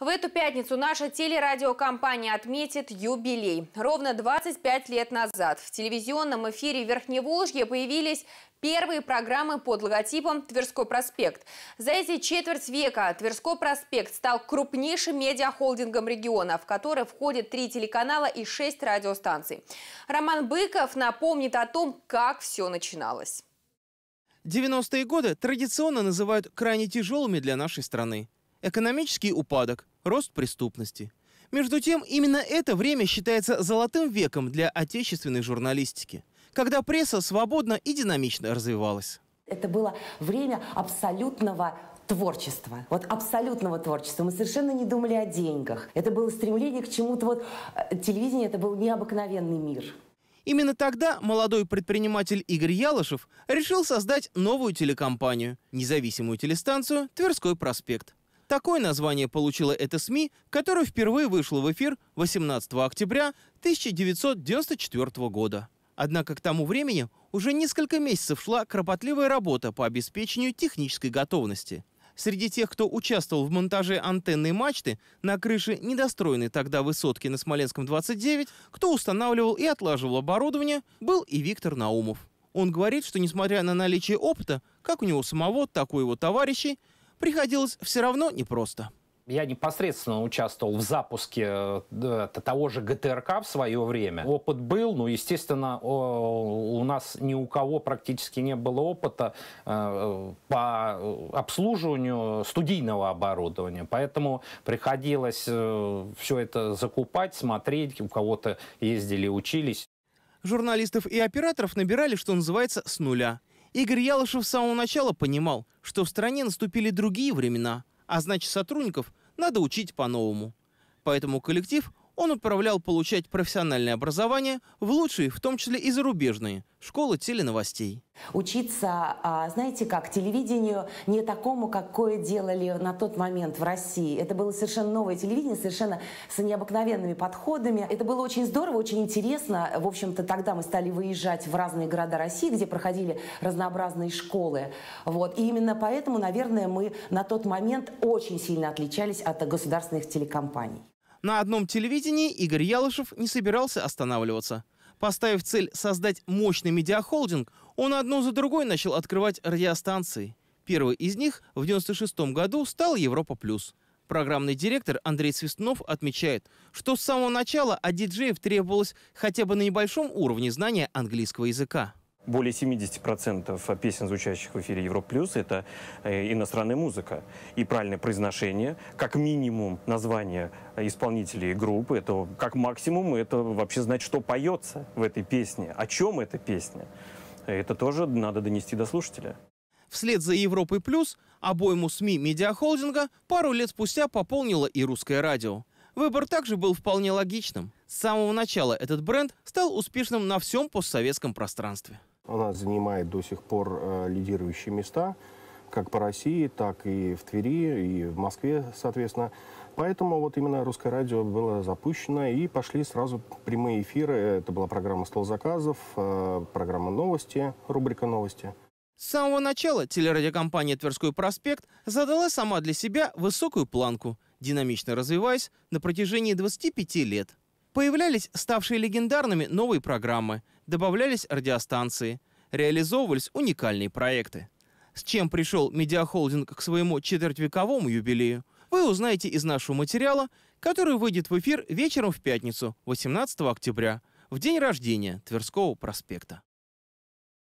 В эту пятницу наша телерадиокомпания отметит юбилей. Ровно 25 лет назад в телевизионном эфире Верхневолжья появились первые программы под логотипом «Тверской проспект». За эти четверть века «Тверской проспект» стал крупнейшим медиахолдингом региона, в который входят три телеканала и шесть радиостанций. Роман Быков напомнит о том, как все начиналось. 90-е годы традиционно называют крайне тяжелыми для нашей страны. Экономический упадок, рост преступности. Между тем, именно это время считается золотым веком для отечественной журналистики, когда пресса свободно и динамично развивалась. Это было время абсолютного творчества. Вот абсолютного творчества. Мы совершенно не думали о деньгах. Это было стремление к чему-то. Вот э, телевидение это был необыкновенный мир. Именно тогда молодой предприниматель Игорь Ялышев решил создать новую телекомпанию – независимую телестанцию «Тверской проспект». Такое название получила эта СМИ, которая впервые вышла в эфир 18 октября 1994 года. Однако к тому времени уже несколько месяцев шла кропотливая работа по обеспечению технической готовности. Среди тех, кто участвовал в монтаже антенной мачты на крыше недостроенной тогда высотки на Смоленском 29, кто устанавливал и отлаживал оборудование, был и Виктор Наумов. Он говорит, что несмотря на наличие опыта, как у него самого, так и у его товарищей, приходилось все равно непросто. Я непосредственно участвовал в запуске э, того же ГТРК в свое время. Опыт был, но, естественно, у нас ни у кого практически не было опыта э, по обслуживанию студийного оборудования. Поэтому приходилось э, все это закупать, смотреть. У кого-то ездили, учились. Журналистов и операторов набирали, что называется, с нуля. Игорь Ялышев с самого начала понимал, что в стране наступили другие времена, а значит сотрудников надо учить по-новому. Поэтому коллектив он отправлял получать профессиональное образование в лучшие, в том числе и зарубежные, школы теленовостей. Учиться, а, знаете как, телевидению не такому, какое делали на тот момент в России. Это было совершенно новое телевидение, совершенно с необыкновенными подходами. Это было очень здорово, очень интересно. В общем-то, тогда мы стали выезжать в разные города России, где проходили разнообразные школы. Вот. И именно поэтому, наверное, мы на тот момент очень сильно отличались от государственных телекомпаний. На одном телевидении Игорь Ялышев не собирался останавливаться. Поставив цель создать мощный медиахолдинг, он одну за другой начал открывать радиостанции. Первый из них в 1996 году стал «Европа плюс». Программный директор Андрей Свистнов отмечает, что с самого начала от диджеев требовалось хотя бы на небольшом уровне знания английского языка более 70% песен, звучащих в эфире Европ Плюс, это э, иностранная музыка. И правильное произношение, как минимум название э, исполнителей группы, это как максимум это вообще знать, что поется в этой песне, о чем эта песня. Это тоже надо донести до слушателя. Вслед за Европой Плюс обойму СМИ медиахолдинга пару лет спустя пополнило и русское радио. Выбор также был вполне логичным. С самого начала этот бренд стал успешным на всем постсоветском пространстве. Она занимает до сих пор э, лидирующие места как по России, так и в Твери, и в Москве, соответственно. Поэтому вот именно «Русское радио» было запущено, и пошли сразу прямые эфиры. Это была программа «Стол заказов», э, программа «Новости», рубрика «Новости». С самого начала телерадиокомпания «Тверской проспект» задала сама для себя высокую планку, динамично развиваясь на протяжении 25 лет. Появлялись ставшие легендарными новые программы, добавлялись радиостанции, реализовывались уникальные проекты. С чем пришел медиахолдинг к своему четвертьвековому юбилею, вы узнаете из нашего материала, который выйдет в эфир вечером в пятницу, 18 октября, в день рождения Тверского проспекта.